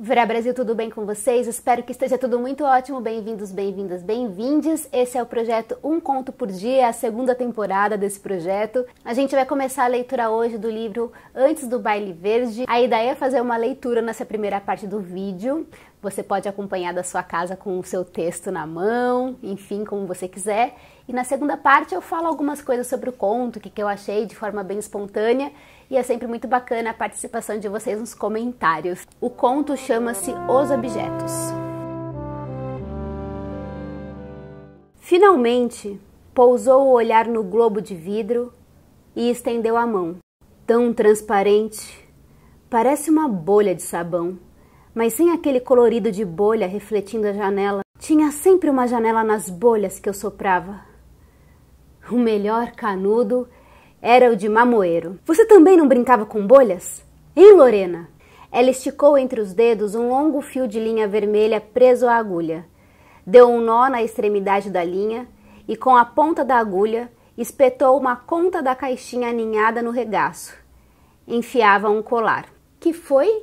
Verá Brasil, tudo bem com vocês? Espero que esteja tudo muito ótimo. Bem-vindos, bem-vindas, bem-vindes. Esse é o projeto Um Conto por Dia, a segunda temporada desse projeto. A gente vai começar a leitura hoje do livro Antes do Baile Verde. A ideia é fazer uma leitura nessa primeira parte do vídeo. Você pode acompanhar da sua casa com o seu texto na mão, enfim, como você quiser. E na segunda parte eu falo algumas coisas sobre o conto, o que, que eu achei de forma bem espontânea. E é sempre muito bacana a participação de vocês nos comentários. O conto chama-se Os Objetos. Finalmente, pousou o olhar no globo de vidro e estendeu a mão. Tão transparente, parece uma bolha de sabão, mas sem aquele colorido de bolha refletindo a janela. Tinha sempre uma janela nas bolhas que eu soprava o melhor canudo era o de mamoeiro. Você também não brincava com bolhas? Hein, Lorena? Ela esticou entre os dedos um longo fio de linha vermelha preso à agulha. Deu um nó na extremidade da linha e, com a ponta da agulha, espetou uma conta da caixinha aninhada no regaço. Enfiava um colar. Que foi?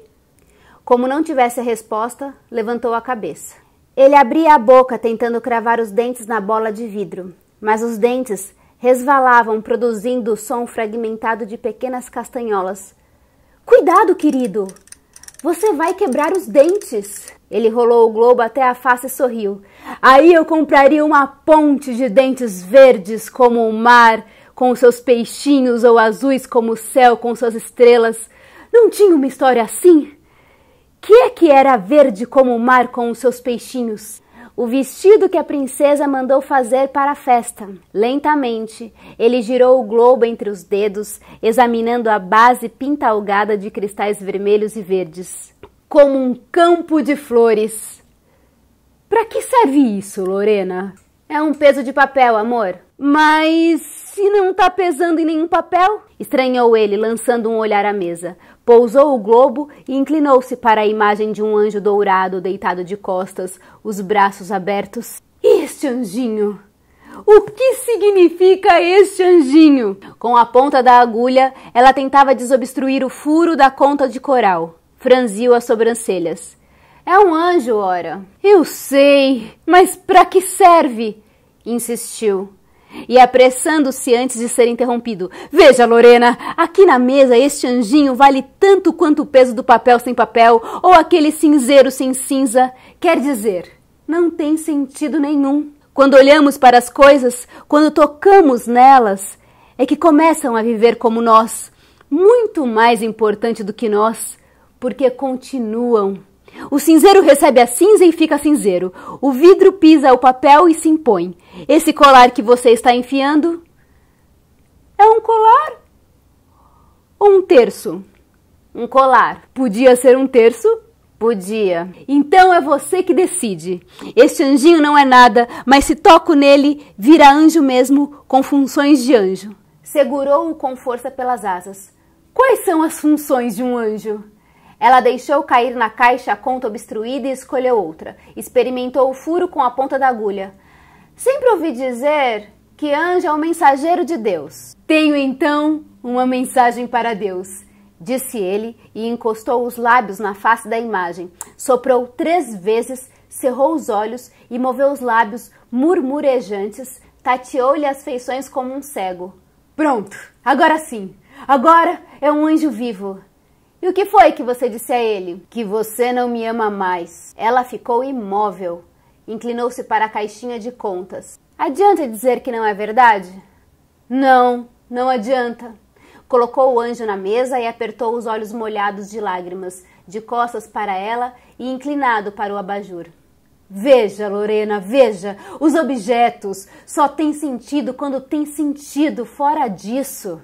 Como não tivesse a resposta, levantou a cabeça. Ele abria a boca tentando cravar os dentes na bola de vidro, mas os dentes resvalavam, produzindo o som fragmentado de pequenas castanholas. Cuidado, querido! Você vai quebrar os dentes! Ele rolou o globo até a face e sorriu. Aí eu compraria uma ponte de dentes verdes como o mar, com seus peixinhos, ou azuis como o céu, com suas estrelas. Não tinha uma história assim? Que é que era verde como o mar com os seus peixinhos? o vestido que a princesa mandou fazer para a festa. Lentamente, ele girou o globo entre os dedos, examinando a base pintalgada de cristais vermelhos e verdes. Como um campo de flores. Para que serve isso, Lorena? É um peso de papel, amor. Mas se não tá pesando em nenhum papel? Estranhou ele, lançando um olhar à mesa. Pousou o globo e inclinou-se para a imagem de um anjo dourado deitado de costas, os braços abertos. Este anjinho! O que significa este anjinho? Com a ponta da agulha, ela tentava desobstruir o furo da conta de coral. Franziu as sobrancelhas. É um anjo, ora. Eu sei, mas para que serve? insistiu e apressando-se antes de ser interrompido. Veja, Lorena, aqui na mesa este anjinho vale tanto quanto o peso do papel sem papel ou aquele cinzeiro sem cinza. Quer dizer, não tem sentido nenhum. Quando olhamos para as coisas, quando tocamos nelas, é que começam a viver como nós, muito mais importante do que nós, porque continuam o cinzeiro recebe a cinza e fica cinzeiro. O vidro pisa o papel e se impõe. Esse colar que você está enfiando é um colar ou um terço? Um colar. Podia ser um terço Podia. Então é você que decide. Este anjinho não é nada, mas se toco nele, vira anjo mesmo, com funções de anjo. Segurou-o com força pelas asas. Quais são as funções de um anjo? Ela deixou cair na caixa a conta obstruída e escolheu outra. Experimentou o furo com a ponta da agulha. Sempre ouvi dizer que anjo é o mensageiro de Deus. Tenho então uma mensagem para Deus, disse ele e encostou os lábios na face da imagem. Soprou três vezes, cerrou os olhos e moveu os lábios murmurejantes, tateou-lhe as feições como um cego. Pronto, agora sim, agora é um anjo vivo. E o que foi que você disse a ele? Que você não me ama mais. Ela ficou imóvel. Inclinou-se para a caixinha de contas. Adianta dizer que não é verdade? Não, não adianta. Colocou o anjo na mesa e apertou os olhos molhados de lágrimas, de costas para ela e inclinado para o abajur. Veja, Lorena, veja, os objetos só têm sentido quando têm sentido fora disso.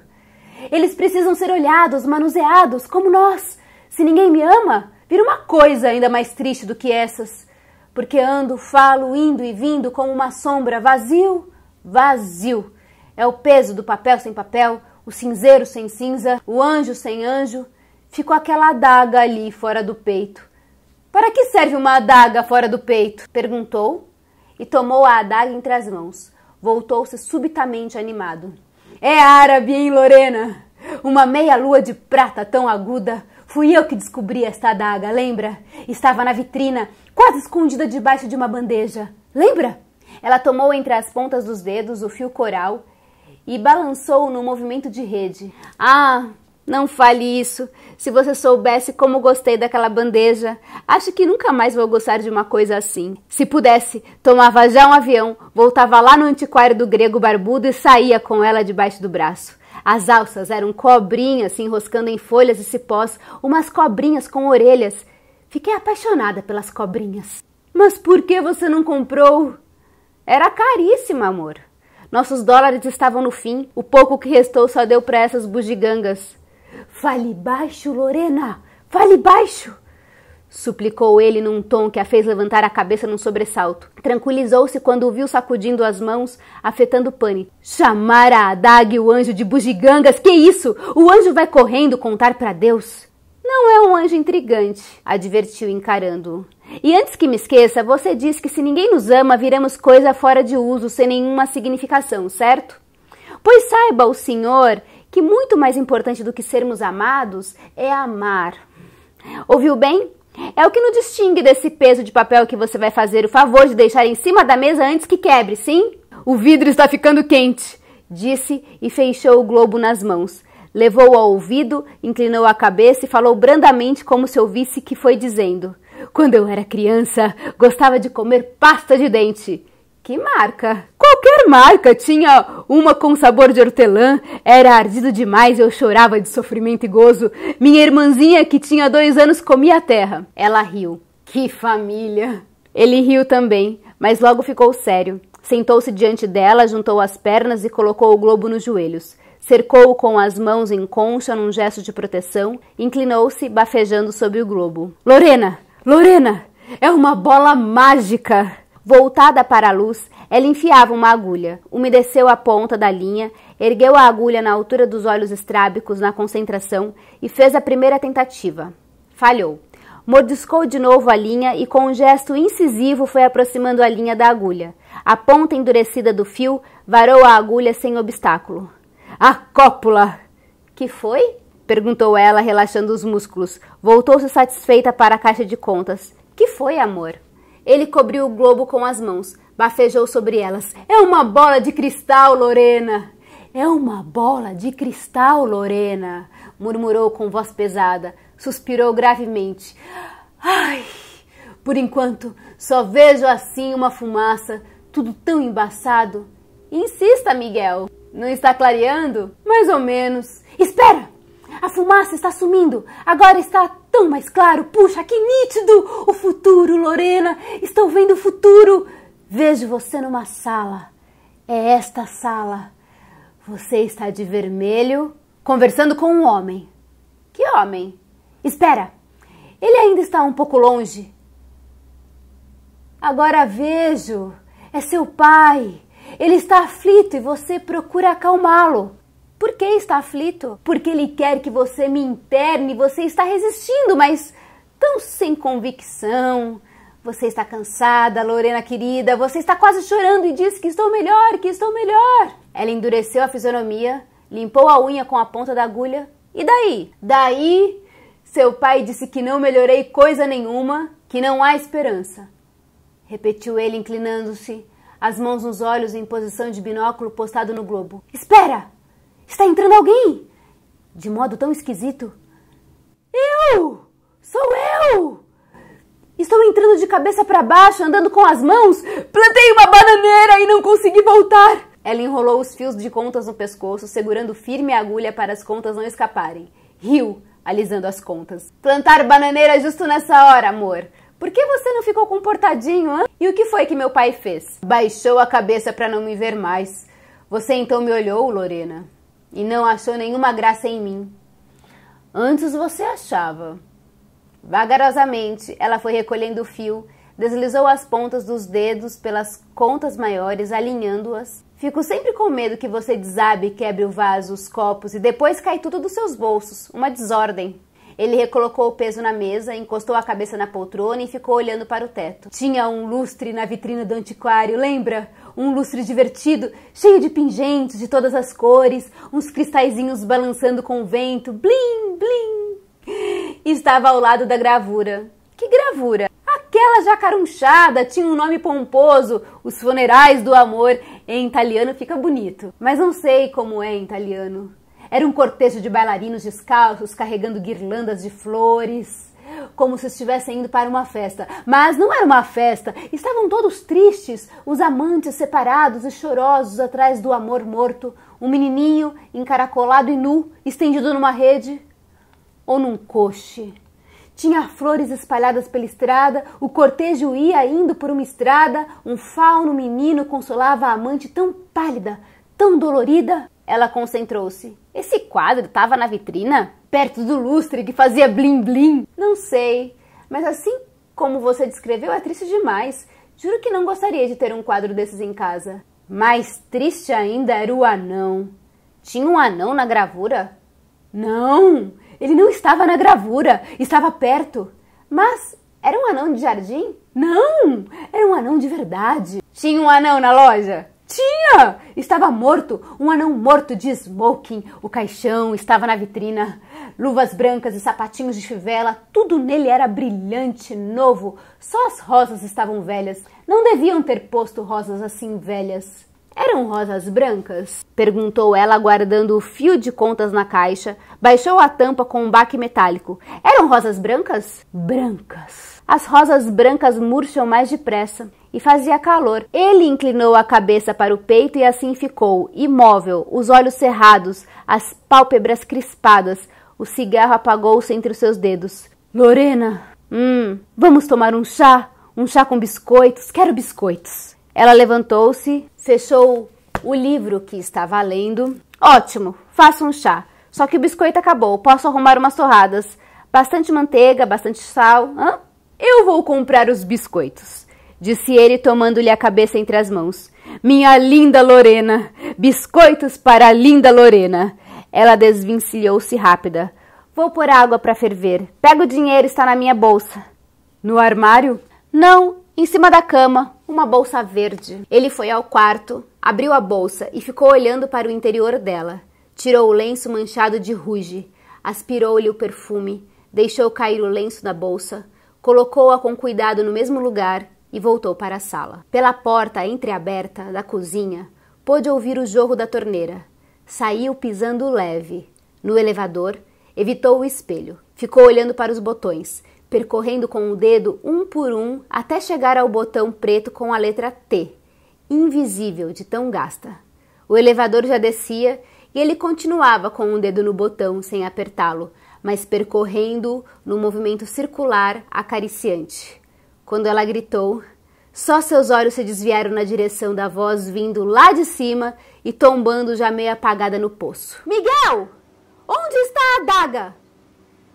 Eles precisam ser olhados, manuseados, como nós. Se ninguém me ama, vira uma coisa ainda mais triste do que essas. Porque ando, falo, indo e vindo como uma sombra, vazio, vazio. É o peso do papel sem papel, o cinzeiro sem cinza, o anjo sem anjo. Ficou aquela adaga ali fora do peito. Para que serve uma adaga fora do peito? perguntou e tomou a adaga entre as mãos. Voltou-se subitamente animado. É árabe, hein, Lorena? Uma meia-lua de prata tão aguda. Fui eu que descobri esta adaga, lembra? Estava na vitrina, quase escondida debaixo de uma bandeja. Lembra? Ela tomou entre as pontas dos dedos o fio coral e balançou no movimento de rede. Ah, não fale isso. Se você soubesse como gostei daquela bandeja, acho que nunca mais vou gostar de uma coisa assim. Se pudesse, tomava já um avião, voltava lá no antiquário do grego barbudo e saía com ela debaixo do braço. As alças eram cobrinhas se enroscando em folhas e cipós, umas cobrinhas com orelhas. Fiquei apaixonada pelas cobrinhas. Mas por que você não comprou? Era caríssima, amor. Nossos dólares estavam no fim, o pouco que restou só deu para essas bugigangas. Fale baixo, Lorena! Fale baixo! Suplicou ele num tom que a fez levantar a cabeça num sobressalto. Tranquilizou-se quando o viu sacudindo as mãos, afetando pânico. Chamar a adaga e o anjo de bugigangas? Que isso? O anjo vai correndo contar para Deus? Não é um anjo intrigante, advertiu encarando-o. E antes que me esqueça, você disse que se ninguém nos ama, viramos coisa fora de uso, sem nenhuma significação, certo? Pois saiba o senhor que muito mais importante do que sermos amados é amar. Ouviu bem? É o que nos distingue desse peso de papel que você vai fazer o favor de deixar em cima da mesa antes que quebre, sim? O vidro está ficando quente, disse e fechou o globo nas mãos. levou ao ouvido, inclinou a cabeça e falou brandamente como se ouvisse que foi dizendo: Quando eu era criança, gostava de comer pasta de dente. Que marca? Qualquer marca! Tinha uma com sabor de hortelã, era ardido demais, eu chorava de sofrimento e gozo. Minha irmãzinha, que tinha dois anos, comia a terra. Ela riu. Que família! Ele riu também, mas logo ficou sério. Sentou-se diante dela, juntou as pernas e colocou o globo nos joelhos. Cercou-o com as mãos em concha num gesto de proteção, inclinou-se, bafejando sobre o globo. Lorena! Lorena! É uma bola mágica! Voltada para a luz, ela enfiava uma agulha, umedeceu a ponta da linha, ergueu a agulha na altura dos olhos estrábicos na concentração e fez a primeira tentativa. Falhou. Mordiscou de novo a linha e, com um gesto incisivo, foi aproximando a linha da agulha. A ponta endurecida do fio varou a agulha sem obstáculo. A cópula! Que foi? perguntou ela, relaxando os músculos. Voltou-se satisfeita para a caixa de contas. Que foi, amor? Ele cobriu o globo com as mãos, bafejou sobre elas. É uma bola de cristal, Lorena! É uma bola de cristal, Lorena! murmurou com voz pesada, suspirou gravemente. Ai! Por enquanto, só vejo assim uma fumaça, tudo tão embaçado. Insista, Miguel! Não está clareando? Mais ou menos. Espera! A fumaça está sumindo. Agora está tão mais claro. Puxa, que nítido! O futuro, Lorena! Estou vendo o futuro! Vejo você numa sala. É esta sala. Você está de vermelho, conversando com um homem. Que homem? Espera! Ele ainda está um pouco longe. Agora vejo. É seu pai. Ele está aflito e você procura acalmá-lo. Por que está aflito? Porque ele quer que você me interne, você está resistindo, mas tão sem convicção. Você está cansada, Lorena querida, você está quase chorando e diz que estou melhor, que estou melhor. Ela endureceu a fisionomia, limpou a unha com a ponta da agulha. E daí? Daí, seu pai disse que não melhorei coisa nenhuma, que não há esperança. Repetiu ele, inclinando-se, as mãos nos olhos em posição de binóculo postado no globo. Espera! Está entrando alguém! De modo tão esquisito. Eu! Sou eu! Estou entrando de cabeça para baixo, andando com as mãos. Plantei uma bananeira e não consegui voltar! Ela enrolou os fios de contas no pescoço, segurando firme a agulha para as contas não escaparem. Riu, alisando as contas. Plantar bananeira justo nessa hora, amor. Por que você não ficou comportadinho, hã? E o que foi que meu pai fez? Baixou a cabeça para não me ver mais. Você então me olhou, Lorena? e não achou nenhuma graça em mim. Antes você achava. Vagarosamente, ela foi recolhendo o fio, deslizou as pontas dos dedos pelas contas maiores, alinhando-as. Fico sempre com medo que você desabe, quebre o vaso, os copos e depois cai tudo dos seus bolsos. Uma desordem. Ele recolocou o peso na mesa, encostou a cabeça na poltrona e ficou olhando para o teto. Tinha um lustre na vitrine do antiquário, lembra? Um lustre divertido, cheio de pingentes de todas as cores, uns cristalzinhos balançando com o vento, blim, blim. Estava ao lado da gravura. Que gravura? Aquela jacarunchada tinha um nome pomposo, Os Funerais do Amor. Em italiano fica bonito, mas não sei como é em italiano. Era um cortejo de bailarinos descalços carregando guirlandas de flores, como se estivessem indo para uma festa. Mas não era uma festa, estavam todos tristes, os amantes separados e chorosos atrás do amor morto, um menininho encaracolado e nu, estendido numa rede ou num coche. Tinha flores espalhadas pela estrada, o cortejo ia indo por uma estrada, um fauno menino consolava a amante tão pálida, tão dolorida. Ela concentrou-se. Esse quadro estava na vitrina? Perto do lustre que fazia blim-blim? Não sei, mas assim como você descreveu, é triste demais. Juro que não gostaria de ter um quadro desses em casa. Mais triste ainda era o anão. Tinha um anão na gravura? Não! Ele não estava na gravura, estava perto. Mas era um anão de jardim? Não! Era um anão de verdade. Tinha um anão na loja? Tinha! Estava morto, um anão morto de smoking. O caixão estava na vitrina. Luvas brancas e sapatinhos de fivela, tudo nele era brilhante, novo. Só as rosas estavam velhas. Não deviam ter posto rosas assim velhas. Eram rosas brancas? Perguntou ela, guardando o fio de contas na caixa. Baixou a tampa com um baque metálico. Eram rosas brancas? Brancas. As rosas brancas murcham mais depressa. E fazia calor. Ele inclinou a cabeça para o peito e assim ficou, imóvel, os olhos cerrados, as pálpebras crispadas. O cigarro apagou-se entre os seus dedos. Lorena! Hum, vamos tomar um chá? Um chá com biscoitos? Quero biscoitos. Ela levantou-se, fechou o livro que estava lendo. Ótimo, faça um chá. Só que o biscoito acabou, posso arrumar umas torradas. Bastante manteiga, bastante sal. Hã? Eu vou comprar os biscoitos, disse ele, tomando-lhe a cabeça entre as mãos. Minha linda Lorena! Biscoitos para a linda Lorena! Ela desvincilhou se rápida. Vou pôr água para ferver. Pega o dinheiro, está na minha bolsa. No armário? Não, em cima da cama, uma bolsa verde. Ele foi ao quarto, abriu a bolsa e ficou olhando para o interior dela. Tirou o lenço manchado de ruge, aspirou-lhe o perfume, deixou cair o lenço da bolsa, colocou-a com cuidado no mesmo lugar e voltou para a sala. Pela porta entreaberta da cozinha, pôde ouvir o jorro da torneira. Saiu pisando leve. No elevador, evitou o espelho. Ficou olhando para os botões, percorrendo com o dedo um por um até chegar ao botão preto com a letra T, invisível de tão gasta. O elevador já descia e ele continuava com o um dedo no botão sem apertá-lo, mas percorrendo no movimento circular acariciante. Quando ela gritou, só seus olhos se desviaram na direção da voz vindo lá de cima e tombando já meio apagada no poço. Miguel! Onde está a adaga?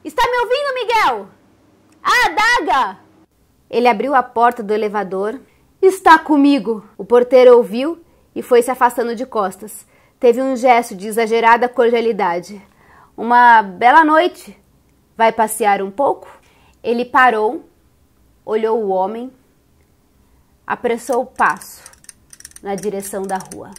Está me ouvindo, Miguel? A adaga! Ele abriu a porta do elevador. Está comigo! O porteiro ouviu e foi se afastando de costas. Teve um gesto de exagerada cordialidade. Uma bela noite. Vai passear um pouco? Ele parou, olhou o homem, apressou o passo na direção da rua.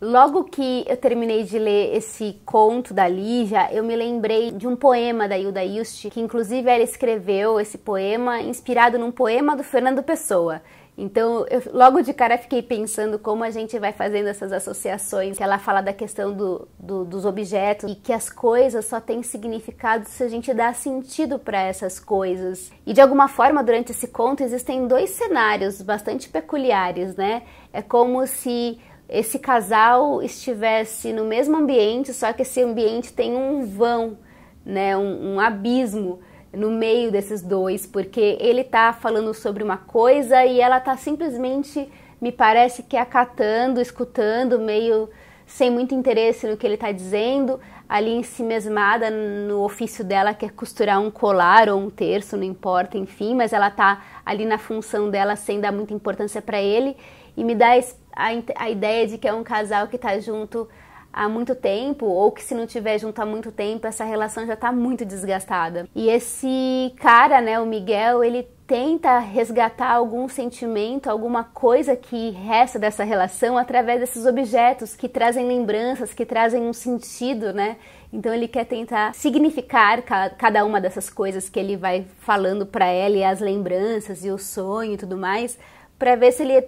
Logo que eu terminei de ler esse conto da Lígia, eu me lembrei de um poema da Hilda Hilst, que inclusive ela escreveu esse poema inspirado num poema do Fernando Pessoa, então, eu, logo de cara fiquei pensando como a gente vai fazendo essas associações, que ela fala da questão do, do, dos objetos e que as coisas só têm significado se a gente dá sentido para essas coisas. E de alguma forma, durante esse conto, existem dois cenários bastante peculiares, né? É como se esse casal estivesse no mesmo ambiente, só que esse ambiente tem um vão, né? um, um abismo no meio desses dois, porque ele tá falando sobre uma coisa e ela tá simplesmente, me parece que acatando, escutando, meio sem muito interesse no que ele tá dizendo, ali em si mesmada no ofício dela, que é costurar um colar ou um terço, não importa, enfim, mas ela tá ali na função dela sem dar muita importância para ele e me dá a, a ideia de que é um casal que tá junto há muito tempo, ou que se não tiver junto há muito tempo, essa relação já tá muito desgastada. E esse cara, né, o Miguel, ele tenta resgatar algum sentimento, alguma coisa que resta dessa relação através desses objetos que trazem lembranças, que trazem um sentido, né? Então ele quer tentar significar cada uma dessas coisas que ele vai falando para ela e as lembranças e o sonho e tudo mais, para ver se ele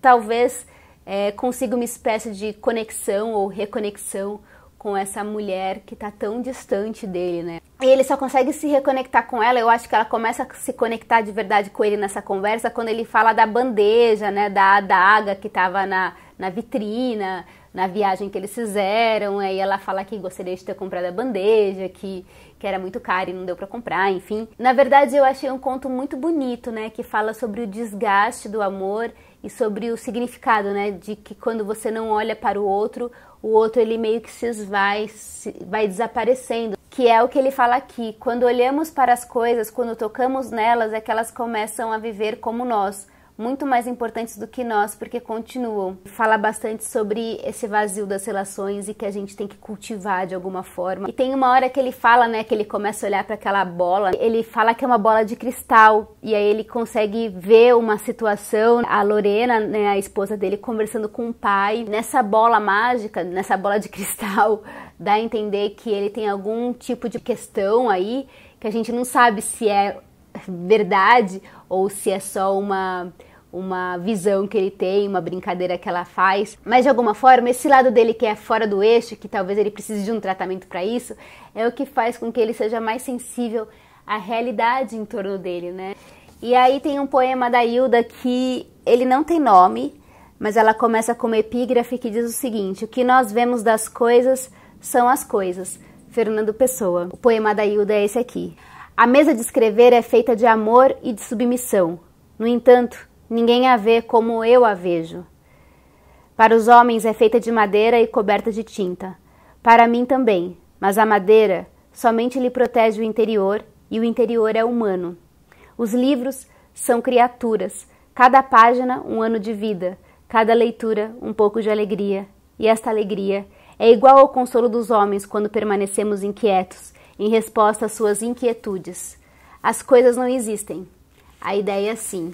talvez é, consiga uma espécie de conexão ou reconexão com essa mulher que está tão distante dele, né? E ele só consegue se reconectar com ela. Eu acho que ela começa a se conectar de verdade com ele nessa conversa quando ele fala da bandeja, né? Da adaga que estava na, na vitrina, na viagem que eles fizeram. Aí ela fala que gostaria de ter comprado a bandeja, que, que era muito cara e não deu para comprar, enfim. Na verdade, eu achei um conto muito bonito, né? Que fala sobre o desgaste do amor e sobre o significado, né, de que quando você não olha para o outro, o outro ele meio que se esvai, se, vai desaparecendo, que é o que ele fala aqui. Quando olhamos para as coisas, quando tocamos nelas, é que elas começam a viver como nós muito mais importantes do que nós, porque continuam. Fala bastante sobre esse vazio das relações e que a gente tem que cultivar de alguma forma. E tem uma hora que ele fala, né, que ele começa a olhar para aquela bola, ele fala que é uma bola de cristal, e aí ele consegue ver uma situação, a Lorena, né, a esposa dele, conversando com o pai. Nessa bola mágica, nessa bola de cristal, dá a entender que ele tem algum tipo de questão aí que a gente não sabe se é verdade ou se é só uma uma visão que ele tem, uma brincadeira que ela faz, mas de alguma forma esse lado dele que é fora do eixo, que talvez ele precise de um tratamento para isso, é o que faz com que ele seja mais sensível à realidade em torno dele, né? E aí tem um poema da Hilda que ele não tem nome, mas ela começa com uma epígrafe que diz o seguinte: o que nós vemos das coisas são as coisas. Fernando Pessoa. O poema da Hilda é esse aqui. A mesa de escrever é feita de amor e de submissão. No entanto, Ninguém a vê como eu a vejo. Para os homens é feita de madeira e coberta de tinta. Para mim também, mas a madeira somente lhe protege o interior e o interior é humano. Os livros são criaturas, cada página um ano de vida, cada leitura um pouco de alegria, e esta alegria é igual ao consolo dos homens quando permanecemos inquietos em resposta às suas inquietudes. As coisas não existem, a ideia é sim.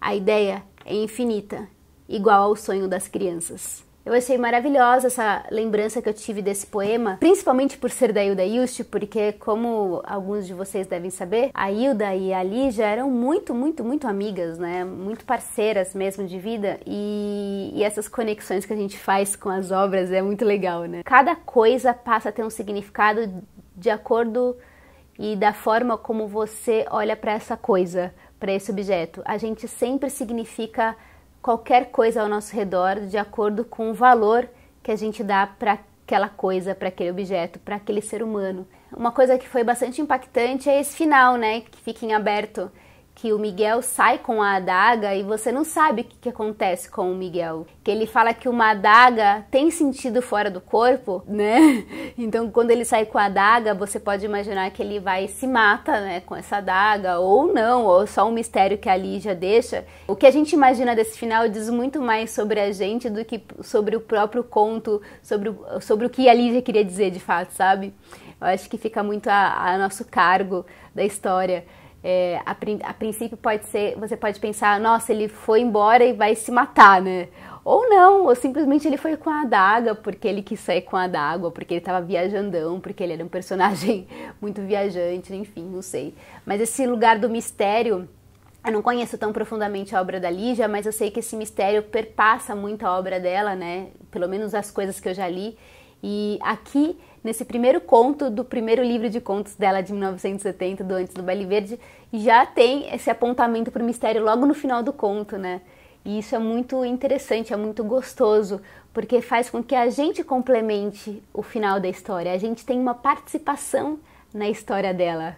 A ideia é infinita, igual ao sonho das crianças. Eu achei maravilhosa essa lembrança que eu tive desse poema, principalmente por ser da Hilda Yuste, porque, como alguns de vocês devem saber, a Hilda e a Lígia eram muito, muito, muito amigas, né? Muito parceiras mesmo de vida, e, e essas conexões que a gente faz com as obras é muito legal, né? Cada coisa passa a ter um significado de acordo e da forma como você olha para essa coisa para esse objeto. A gente sempre significa qualquer coisa ao nosso redor de acordo com o valor que a gente dá para aquela coisa, para aquele objeto, para aquele ser humano. Uma coisa que foi bastante impactante é esse final, né, que fica em aberto que o Miguel sai com a adaga e você não sabe o que, que, acontece com o Miguel. Que ele fala que uma adaga tem sentido fora do corpo, né? Então quando ele sai com a adaga, você pode imaginar que ele vai e se mata, né, com essa adaga ou não, ou só um mistério que a Lígia deixa. O que a gente imagina desse final diz muito mais sobre a gente do que sobre o próprio conto, sobre o, sobre o que a Lígia queria dizer de fato, sabe? Eu acho que fica muito a, a nosso cargo da história é, a, a, princípio pode ser, você pode pensar, nossa, ele foi embora e vai se matar, né? Ou não, ou simplesmente ele foi com a adaga porque ele quis sair com a adaga, porque ele estava viajandão, porque ele era um personagem muito viajante, enfim, não sei. Mas esse lugar do mistério, eu não conheço tão profundamente a obra da Lígia, mas eu sei que esse mistério perpassa muito a obra dela, né? Pelo menos as coisas que eu já li. E aqui nesse primeiro conto do primeiro livro de contos dela de 1970, do Antes do Baile Verde, já tem esse apontamento para o mistério logo no final do conto, né? E isso é muito interessante, é muito gostoso, porque faz com que a gente complemente o final da história, a gente tem uma participação na história dela.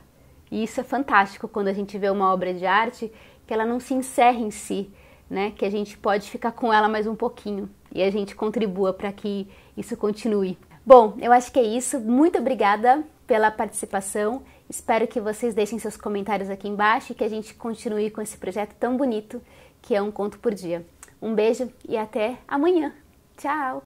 E isso é fantástico quando a gente vê uma obra de arte que ela não se encerra em si, né? Que a gente pode ficar com ela mais um pouquinho e a gente contribua para que isso continue. Bom, eu acho que é isso. Muito obrigada pela participação. Espero que vocês deixem seus comentários aqui embaixo e que a gente continue com esse projeto tão bonito que é um conto por dia. Um beijo e até amanhã. Tchau!